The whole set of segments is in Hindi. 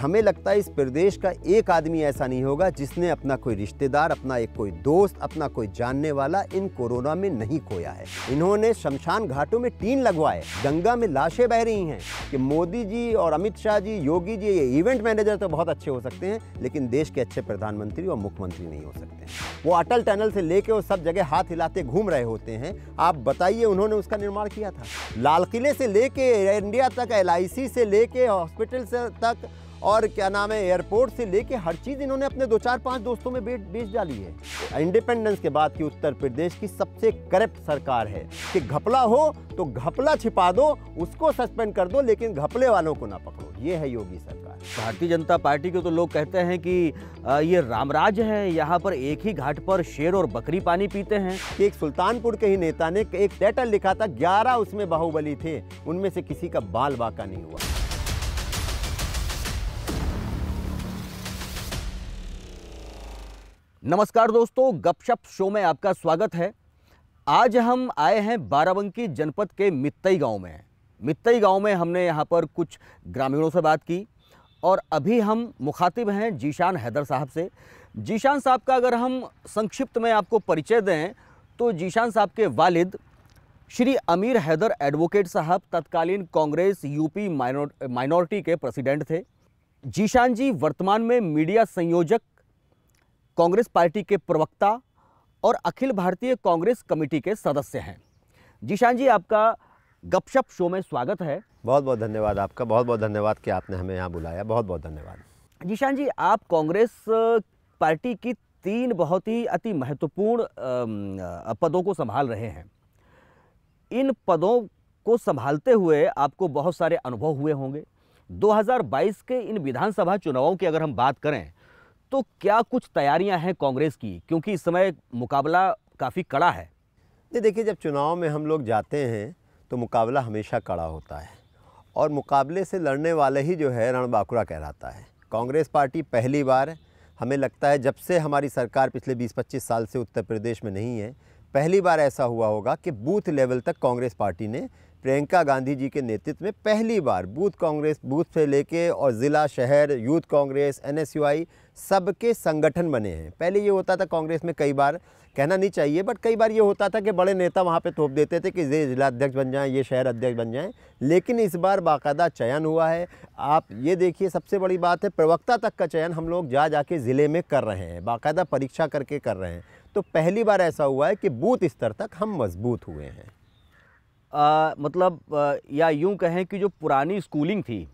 हमें लगता है इस प्रदेश का एक आदमी ऐसा नहीं होगा जिसने अपना कोई रिश्तेदार अपना एक कोई दोस्त अपना कोई जानने वाला इन कोरोना में नहीं खोया है इन्होंने शमशान घाटों में टीन लगवाए गंगा में लाशें बह रही हैं कि मोदी जी और अमित शाह जी योगी जी ये इवेंट मैनेजर तो बहुत अच्छे हो सकते हैं लेकिन देश के अच्छे प्रधानमंत्री और मुख्यमंत्री नहीं हो सकते हैं वो अटल टनल से लेके वो सब जगह हाथ हिलाते घूम रहे होते हैं आप बताइए उन्होंने उसका निर्माण किया था लाल किले से लेके इंडिया तक एल से लेके हॉस्पिटल तक और क्या नाम है एयरपोर्ट से लेके हर चीज़ इन्होंने अपने दो चार पांच दोस्तों में बेच बेच डाली है इंडिपेंडेंस के बाद की उत्तर प्रदेश की सबसे करप्ट सरकार है कि घपला हो तो घपला छिपा दो उसको सस्पेंड कर दो लेकिन घपले वालों को ना पकड़ो ये है योगी सरकार भारतीय जनता पार्टी को तो लोग कहते हैं कि ये रामराज है यहाँ पर एक ही घाट पर शेर और बकरी पानी पीते हैं कि एक सुल्तानपुर के ही नेता ने एक टेटल लिखा था ग्यारह उसमें बाहुबली थे उनमें से किसी का बाल बाका नहीं हुआ नमस्कार दोस्तों गपशप शो में आपका स्वागत है आज हम आए हैं बाराबंकी जनपद के मित्तई गांव में मित्तई गांव में हमने यहां पर कुछ ग्रामीणों से बात की और अभी हम मुखातिब हैं जीशान हैदर साहब से जीशान साहब का अगर हम संक्षिप्त में आपको परिचय दें तो जीशान साहब के वालिद श्री अमीर हैदर एडवोकेट साहब तत्कालीन कांग्रेस यूपी माइनॉरिटी के प्रेसिडेंट थे जीशान जी वर्तमान में मीडिया संयोजक कांग्रेस पार्टी के प्रवक्ता और अखिल भारतीय कांग्रेस कमेटी के सदस्य हैं जीशान जी आपका गपशप शो में स्वागत है बहुत बहुत धन्यवाद आपका बहुत बहुत धन्यवाद कि आपने हमें यहाँ बुलाया बहुत बहुत धन्यवाद जीशान जी आप कांग्रेस पार्टी की तीन बहुत ही अति महत्वपूर्ण पदों को संभाल रहे हैं इन पदों को संभालते हुए आपको बहुत सारे अनुभव हुए होंगे 2022 के इन विधानसभा चुनावों की अगर हम बात करें तो क्या कुछ तैयारियां हैं कांग्रेस की क्योंकि इस समय मुकाबला काफ़ी कड़ा है नहीं देखिए जब चुनाव में हम लोग जाते हैं तो मुकाबला हमेशा कड़ा होता है और मुकाबले से लड़ने वाले ही जो है रण बाकुरा कहलाता है कांग्रेस पार्टी पहली बार हमें लगता है जब से हमारी सरकार पिछले 20-25 साल से उत्तर प्रदेश में नहीं है पहली बार ऐसा हुआ होगा कि बूथ लेवल तक कांग्रेस पार्टी ने प्रियंका गांधी जी के नेतृत्व में पहली बार बूथ कांग्रेस बूथ से लेके और ज़िला शहर यूथ कांग्रेस एन एस सबके संगठन बने हैं पहले ये होता था कांग्रेस में कई बार कहना नहीं चाहिए बट कई बार ये होता था कि बड़े नेता वहाँ पे थोप देते थे कि ये जिला अध्यक्ष बन जाएं ये शहर अध्यक्ष बन जाएं लेकिन इस बार बाकायदा चयन हुआ है आप ये देखिए सबसे बड़ी बात है प्रवक्ता तक का चयन हम लोग जा जाके ज़िले में कर रहे हैं बाकायदा परीक्षा करके कर रहे हैं तो पहली बार ऐसा हुआ है कि बूथ स्तर तक हम मजबूत हुए हैं आ, मतलब आ, या यूं कहें कि जो पुरानी स्कूलिंग थी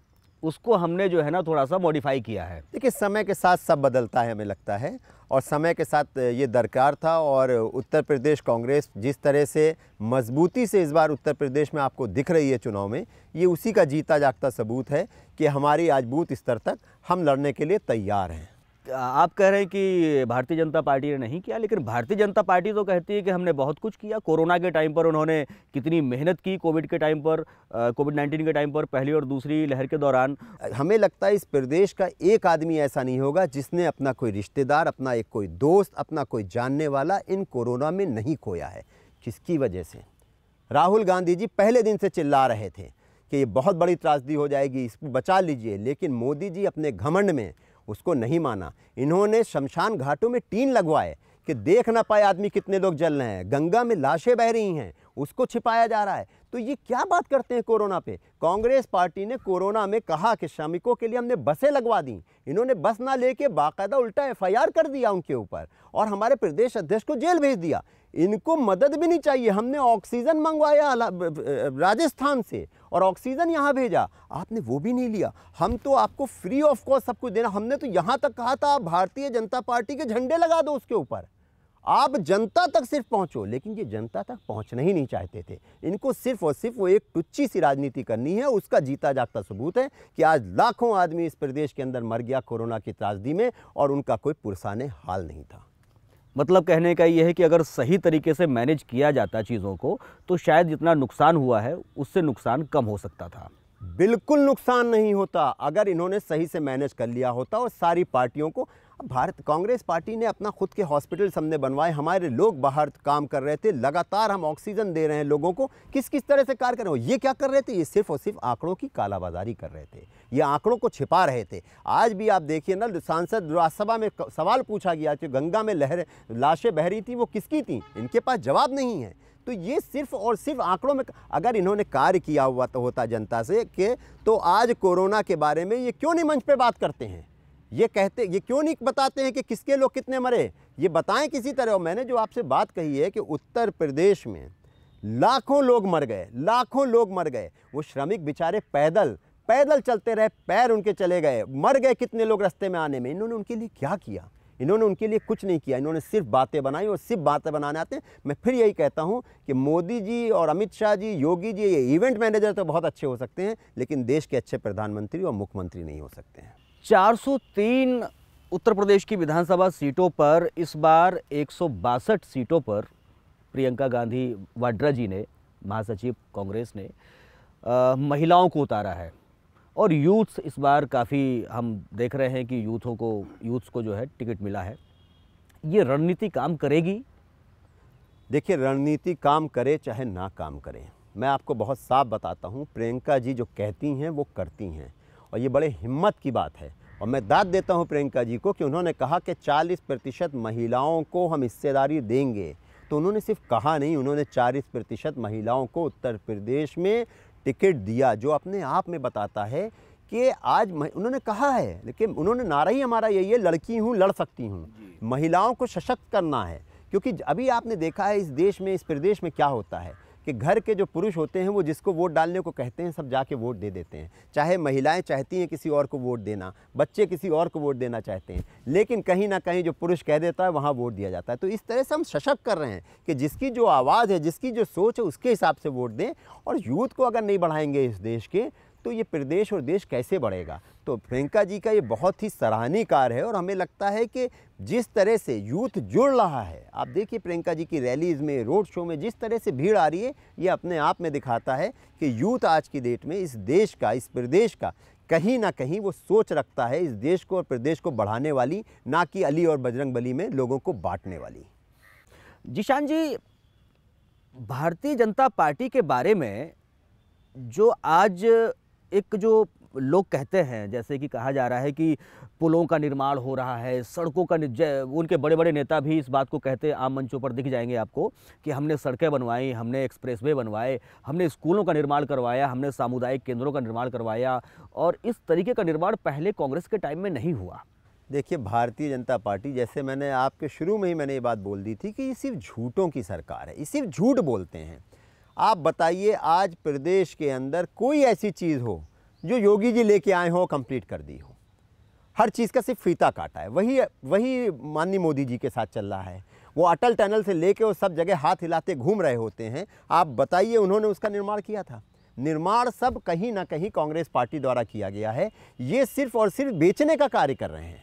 उसको हमने जो है ना थोड़ा सा मॉडिफाई किया है देखिए समय के साथ सब बदलता है हमें लगता है और समय के साथ ये दरकार था और उत्तर प्रदेश कांग्रेस जिस तरह से मजबूती से इस बार उत्तर प्रदेश में आपको दिख रही है चुनाव में ये उसी का जीता जागता सबूत है कि हमारी आज बूथ स्तर तक हम लड़ने के लिए तैयार हैं आप कह रहे हैं कि भारतीय जनता पार्टी ने नहीं किया लेकिन भारतीय जनता पार्टी तो कहती है कि हमने बहुत कुछ किया कोरोना के टाइम पर उन्होंने कितनी मेहनत की कोविड के टाइम पर कोविड नाइन्टीन के टाइम पर पहली और दूसरी लहर के दौरान हमें लगता है इस प्रदेश का एक आदमी ऐसा नहीं होगा जिसने अपना कोई रिश्तेदार अपना एक कोई दोस्त अपना कोई जानने वाला इन कोरोना में नहीं खोया है किसकी वजह से राहुल गांधी जी पहले दिन से चिल्ला रहे थे कि ये बहुत बड़ी त्रासदी हो जाएगी इसको बचा लीजिए लेकिन मोदी जी अपने घमंड में उसको नहीं माना इन्होंने शमशान घाटों में टीन लगवाए कि देख ना पाए आदमी कितने लोग जल रहे हैं गंगा में लाशें बह रही हैं उसको छिपाया जा रहा है तो ये क्या बात करते हैं कोरोना पे कांग्रेस पार्टी ने कोरोना में कहा कि श्रमिकों के लिए हमने बसें लगवा दी इन्होंने बस ना लेके बाकायदा उल्टा एफआईआर कर दिया उनके ऊपर और हमारे प्रदेश अध्यक्ष को जेल भेज दिया इनको मदद भी नहीं चाहिए हमने ऑक्सीजन मंगवाया राजस्थान से और ऑक्सीजन यहाँ भेजा आपने वो भी नहीं लिया हम तो आपको फ्री ऑफ कॉस्ट सब कुछ देना हमने तो यहाँ तक कहा था आप भारतीय जनता पार्टी के झंडे लगा दो उसके ऊपर आप जनता तक सिर्फ पहुंचो लेकिन ये जनता तक पहुंचना ही नहीं चाहते थे इनको सिर्फ और सिर्फ वो एक टुच्ची सी राजनीति करनी है उसका जीता जागता सबूत है कि आज लाखों आदमी इस प्रदेश के अंदर मर गया कोरोना की त्रासदी में और उनका कोई पुरसाने हाल नहीं था मतलब कहने का ये है कि अगर सही तरीके से मैनेज किया जाता चीज़ों को तो शायद जितना नुकसान हुआ है उससे नुकसान कम हो सकता था बिल्कुल नुकसान नहीं होता अगर इन्होंने सही से मैनेज कर लिया होता और सारी पार्टियों को अब भारत कांग्रेस पार्टी ने अपना खुद के हॉस्पिटल्स हमने बनवाए हमारे लोग बाहर काम कर रहे थे लगातार हम ऑक्सीजन दे रहे हैं लोगों को किस किस तरह से कार्य कर रहे हो ये क्या कर रहे थे ये सिर्फ और सिर्फ आंकड़ों की कालाबाजारी कर रहे थे ये आंकड़ों को छिपा रहे थे आज भी आप देखिए ना सांसद राज्यसभा में सवाल पूछा गया कि गंगा में लहर लाशें बह रही थी वो किसकी थी इनके पास जवाब नहीं है तो ये सिर्फ और सिर्फ आंकड़ों में अगर इन्होंने कार्य किया हुआ तो होता जनता से कि तो आज कोरोना के बारे में ये क्यों नहीं मंच पे बात करते हैं ये कहते ये क्यों नहीं बताते हैं कि किसके लोग कितने मरे ये बताएं किसी तरह मैंने जो आपसे बात कही है कि उत्तर प्रदेश में लाखों लोग मर गए लाखों लोग मर गए वो श्रमिक बेचारे पैदल पैदल चलते रहे पैर उनके चले गए मर गए कितने लोग रास्ते में आने में इन्होंने उनके लिए क्या किया इन्होंने उनके लिए कुछ नहीं किया इन्होंने सिर्फ बातें बनाई और सिर्फ बातें बनाने आते हैं मैं फिर यही कहता हूँ कि मोदी जी और अमित शाह जी योगी जी ये इवेंट मैनेजर तो बहुत अच्छे हो सकते हैं लेकिन देश के अच्छे प्रधानमंत्री और मुख्यमंत्री नहीं हो सकते हैं 403 उत्तर प्रदेश की विधानसभा सीटों पर इस बार एक सीटों पर प्रियंका गांधी वाड्रा जी ने महासचिव कांग्रेस ने आ, महिलाओं को उतारा है और यूथ्स इस बार काफ़ी हम देख रहे हैं कि यूथों को यूथ्स को जो है टिकट मिला है ये रणनीति काम करेगी देखिए रणनीति काम करे चाहे ना काम करे मैं आपको बहुत साफ बताता हूँ प्रियंका जी जो कहती हैं वो करती हैं और ये बड़े हिम्मत की बात है और मैं दाद देता हूँ प्रियंका जी को कि उन्होंने कहा कि 40 प्रतिशत महिलाओं को हम हिस्सेदारी देंगे तो उन्होंने सिर्फ कहा नहीं उन्होंने 40 प्रतिशत महिलाओं को उत्तर प्रदेश में टिकट दिया जो अपने आप में बताता है कि आज उन्होंने कहा है लेकिन उन्होंने नारा ही हमारा यही है लड़की हूँ लड़ सकती हूँ महिलाओं को सशक्त करना है क्योंकि अभी आपने देखा है इस देश में इस प्रदेश में क्या होता है कि घर के जो पुरुष होते हैं वो जिसको वोट डालने को कहते हैं सब जाके वोट दे देते हैं चाहे महिलाएं चाहती हैं किसी और को वोट देना बच्चे किसी और को वोट देना चाहते हैं लेकिन कहीं ना कहीं जो पुरुष कह देता है वहाँ वोट दिया जाता है तो इस तरह से हम सशक्त कर रहे हैं कि जिसकी जो आवाज़ है जिसकी जो सोच है उसके हिसाब से वोट दें और यूथ को अगर नहीं बढ़ाएंगे इस देश के तो ये प्रदेश और देश कैसे बढ़ेगा तो प्रियंका जी का ये बहुत ही सराहनीय कार्य है और हमें लगता है कि जिस तरह से यूथ जुड़ रहा है आप देखिए प्रियंका जी की रैलीज़ में रोड शो में जिस तरह से भीड़ आ रही है ये अपने आप में दिखाता है कि यूथ आज की डेट में इस देश का इस प्रदेश का कहीं ना कहीं वो सोच रखता है इस देश को और प्रदेश को बढ़ाने वाली ना कि अली और बजरंग बली में लोगों को बांटने वाली जिशान जी भारतीय जनता पार्टी के बारे में जो आज एक जो लोग कहते हैं जैसे कि कहा जा रहा है कि पुलों का निर्माण हो रहा है सड़कों का उनके बड़े बड़े नेता भी इस बात को कहते आम मंचों पर दिख जाएंगे आपको कि हमने सड़कें बनवाई हमने एक्सप्रेसवे बनवाए हमने स्कूलों का निर्माण करवाया हमने सामुदायिक केंद्रों का निर्माण करवाया और इस तरीके का निर्माण पहले कांग्रेस के टाइम में नहीं हुआ देखिए भारतीय जनता पार्टी जैसे मैंने आपके शुरू में ही मैंने ये बात बोल दी थी कि ये सिर्फ झूठों की सरकार है ये सिर्फ झूठ बोलते हैं आप बताइए आज प्रदेश के अंदर कोई ऐसी चीज़ हो जो योगी जी लेके आए हो कंप्लीट कर दी हो हर चीज़ का सिर्फ फीता काटा है वही वही माननीय मोदी जी के साथ चल रहा है वो अटल टनल से लेके वो सब जगह हाथ हिलाते घूम रहे होते हैं आप बताइए उन्होंने उसका निर्माण किया था निर्माण सब कहीं ना कहीं कांग्रेस पार्टी द्वारा किया गया है ये सिर्फ और सिर्फ बेचने का कार्य कर रहे हैं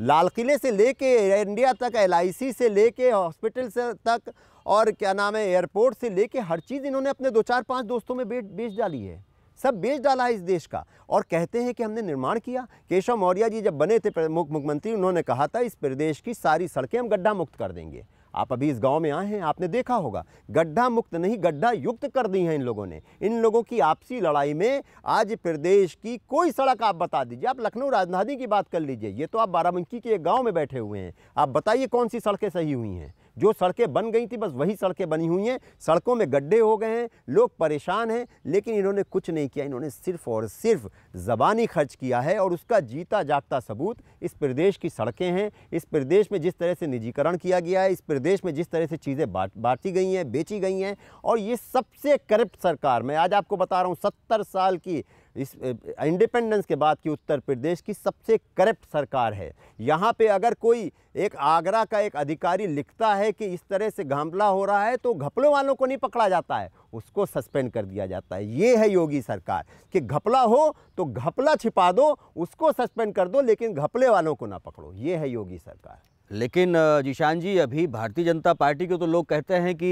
लाल किले से लेके एयर इंडिया तक एल से लेके हॉस्पिटल से तक और क्या नाम है एयरपोर्ट से लेके हर चीज़ इन्होंने अपने दो चार पांच दोस्तों में बेच बेच डाली है सब बेच डाला है इस देश का और कहते हैं कि हमने निर्माण किया केशव मौर्य जी जब बने थे मुख्यमंत्री उन्होंने कहा था इस प्रदेश की सारी सड़कें हम गड्ढा मुक्त कर देंगे आप अभी इस गांव में आए हैं आपने देखा होगा गड्ढा मुक्त नहीं गड्ढा युक्त कर दी है इन लोगों ने इन लोगों की आपसी लड़ाई में आज प्रदेश की कोई सड़क आप बता दीजिए आप लखनऊ राजधानी की बात कर लीजिए ये तो आप बाराबंकी के एक गाँव में बैठे हुए हैं आप बताइए कौन सी सड़कें सही हुई हैं जो सड़कें बन गई थी बस वही सड़कें बनी हुई हैं सड़कों में गड्ढे हो गए हैं लोग परेशान हैं लेकिन इन्होंने कुछ नहीं किया इन्होंने सिर्फ और सिर्फ ज़बानी खर्च किया है और उसका जीता जागता सबूत इस प्रदेश की सड़कें हैं इस प्रदेश में जिस तरह से निजीकरण किया गया है इस प्रदेश में जिस तरह से चीज़ें बांटी गई हैं बेची गई हैं और ये सबसे करप्ट सरकार मैं आज आपको बता रहा हूँ सत्तर साल की इस इंडिपेंडेंस के बाद की उत्तर प्रदेश की सबसे करप्ट सरकार है यहाँ पे अगर कोई एक आगरा का एक अधिकारी लिखता है कि इस तरह से घामला हो रहा है तो घपलों वालों को नहीं पकड़ा जाता है उसको सस्पेंड कर दिया जाता है ये है योगी सरकार कि घपला हो तो घपला छिपा दो उसको सस्पेंड कर दो लेकिन घपले वालों को ना पकड़ो ये है योगी सरकार लेकिन जिशान जी अभी भारतीय जनता पार्टी के तो लोग कहते हैं कि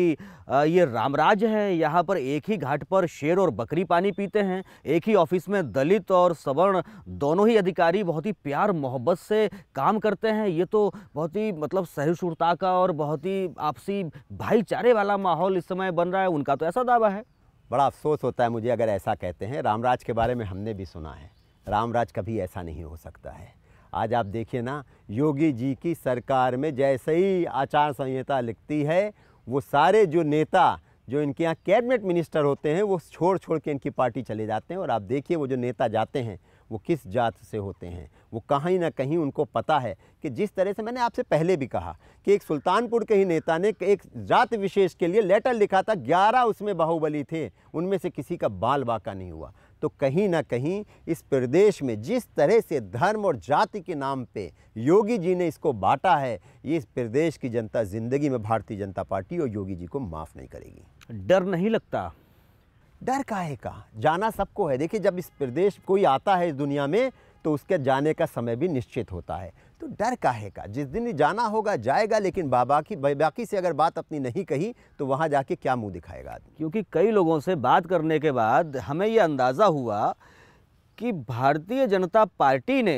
ये रामराज हैं यहाँ पर एक ही घाट पर शेर और बकरी पानी पीते हैं एक ही ऑफिस में दलित और सवर्ण दोनों ही अधिकारी बहुत ही प्यार मोहब्बत से काम करते हैं ये तो बहुत ही मतलब सहिष्णुता का और बहुत ही आपसी भाईचारे वाला माहौल इस समय बन रहा है उनका तो ऐसा दावा है बड़ा अफसोस होता है मुझे अगर ऐसा कहते हैं रामराज के बारे में हमने भी सुना है रामराज कभी ऐसा नहीं हो सकता है आज आप देखिए ना योगी जी की सरकार में जैसे ही आचार संहिता लिखती है वो सारे जो नेता जो इनके यहाँ कैबिनेट मिनिस्टर होते हैं वो छोड़ छोड़ के इनकी पार्टी चले जाते हैं और आप देखिए वो जो नेता जाते हैं वो किस जात से होते हैं वो कहीं ना कहीं उनको पता है कि जिस तरह से मैंने आपसे पहले भी कहा कि एक सुल्तानपुर के ही नेता ने एक जात विशेष के लिए लेटर लिखा था ग्यारह उसमें बाहुबली थे उनमें से किसी का बाल बाका नहीं हुआ तो कहीं ना कहीं इस प्रदेश में जिस तरह से धर्म और जाति के नाम पे योगी जी ने इसको बांटा है ये इस प्रदेश की जनता ज़िंदगी में भारतीय जनता पार्टी और योगी जी को माफ़ नहीं करेगी डर नहीं लगता डर का है का जाना सबको है देखिए जब इस प्रदेश कोई आता है इस दुनिया में तो उसके जाने का समय भी निश्चित होता है तो डर काहे का जिस दिन जाना होगा जाएगा लेकिन बाबा की बाकी से अगर बात अपनी नहीं कही तो वहाँ जाके क्या मुंह दिखाएगा आदमी क्योंकि कई लोगों से बात करने के बाद हमें ये अंदाज़ा हुआ कि भारतीय जनता पार्टी ने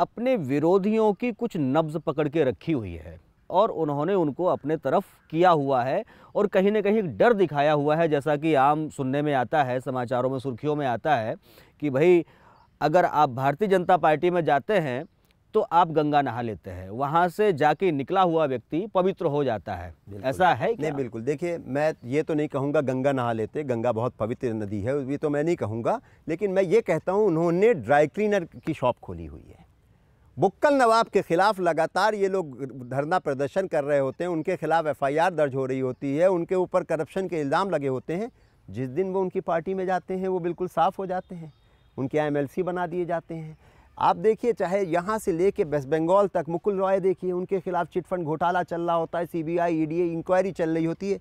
अपने विरोधियों की कुछ नब्ज पकड़ के रखी हुई है और उन्होंने उनको अपने तरफ किया हुआ है और कहीं ना कहीं डर दिखाया हुआ है जैसा कि आम सुनने में आता है समाचारों में सुर्खियों में आता है कि भाई अगर आप भारतीय जनता पार्टी में जाते हैं तो आप गंगा नहा लेते हैं वहाँ से जाके निकला हुआ व्यक्ति पवित्र हो जाता है ऐसा है क्या? नहीं बिल्कुल देखिए मैं ये तो नहीं कहूँगा गंगा नहा लेते गंगा बहुत पवित्र नदी है ये तो मैं नहीं कहूँगा लेकिन मैं ये कहता हूँ उन्होंने ड्राई क्लीनर की शॉप खोली हुई है बुक्कल नवाब के ख़िलाफ़ लगातार ये लोग धरना प्रदर्शन कर रहे होते हैं उनके ख़िलाफ़ एफ दर्ज हो रही होती है उनके ऊपर करप्शन के इल्ज़ाम लगे होते हैं जिस दिन वो उनकी पार्टी में जाते हैं वो बिल्कुल साफ़ हो जाते हैं उनके एम बना दिए जाते हैं आप देखिए चाहे यहाँ से लेके वेस्ट बंगाल तक मुकुल रॉय देखिए उनके खिलाफ चिटफंड घोटाला चल रहा होता है सीबीआई ईडीए इंक्वायरी चल रही होती है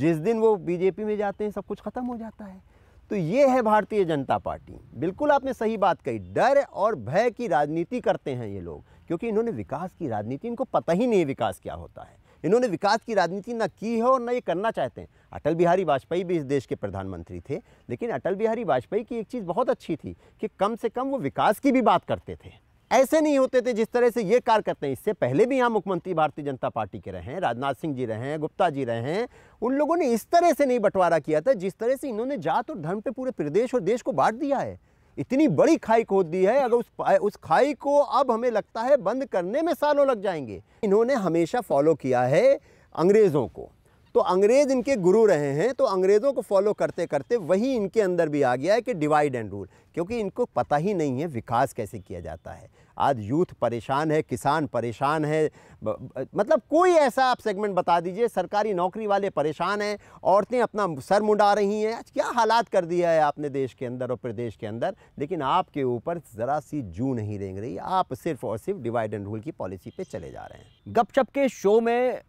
जिस दिन वो बीजेपी में जाते हैं सब कुछ ख़त्म हो जाता है तो ये है भारतीय जनता पार्टी बिल्कुल आपने सही बात कही डर और भय की राजनीति करते हैं ये लोग क्योंकि इन्होंने विकास की राजनीति इनको पता ही नहीं विकास क्या होता है इन्होंने विकास की राजनीति ना की है और ना ये करना चाहते हैं अटल बिहारी वाजपेयी भी इस देश के प्रधानमंत्री थे लेकिन अटल बिहारी वाजपेयी की एक चीज़ बहुत अच्छी थी कि कम से कम वो विकास की भी बात करते थे ऐसे नहीं होते थे जिस तरह से ये कार्य करते हैं इससे पहले भी यहाँ मुख्यमंत्री भारतीय जनता पार्टी के रहे हैं राजनाथ सिंह जी रहे हैं गुप्ता जी रहे हैं उन लोगों ने इस तरह से नहीं बंटवारा किया था जिस तरह से इन्होंने जात और धर्म पे पूरे प्रदेश और देश को बांट दिया है इतनी बड़ी खाई खोद दी है अगर उस उस खाई को अब हमें लगता है बंद करने में सालों लग जाएंगे इन्होंने हमेशा फॉलो किया है अंग्रेज़ों को तो अंग्रेज़ इनके गुरु रहे हैं तो अंग्रेज़ों को फॉलो करते करते वही इनके अंदर भी आ गया है कि डिवाइड एंड रूल क्योंकि इनको पता ही नहीं है विकास कैसे किया जाता है आज यूथ परेशान है किसान परेशान है मतलब कोई ऐसा आप सेगमेंट बता दीजिए सरकारी नौकरी वाले परेशान हैं औरतें अपना सर मुंडा रही हैं आज क्या हालात कर दिया है आपने देश के अंदर और प्रदेश के अंदर लेकिन आपके ऊपर ज़रा सी जू नहीं रेंग रही आप सिर्फ और सिर्फ डिवाइड एंड रूल की पॉलिसी पे चले जा रहे हैं गपशप के शो में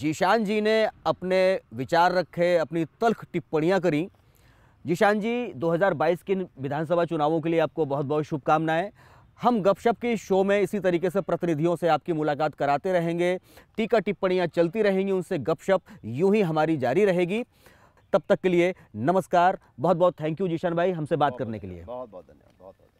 जीशान जी ने अपने विचार रखे अपनी तल्ख टिप्पणियाँ करी जीशान जी 2022 के विधानसभा चुनावों के लिए आपको बहुत बहुत शुभकामनाएं हम गपशप के शो में इसी तरीके से प्रतिनिधियों से आपकी मुलाकात कराते रहेंगे टीका टिप्पणियाँ चलती रहेंगी उनसे गपशप यूं ही हमारी जारी रहेगी तब तक के लिए नमस्कार बहुत बहुत थैंक यू जीशान भाई हमसे बात करने के लिए बहुत बहुत धन्यवाद बहुत बहुत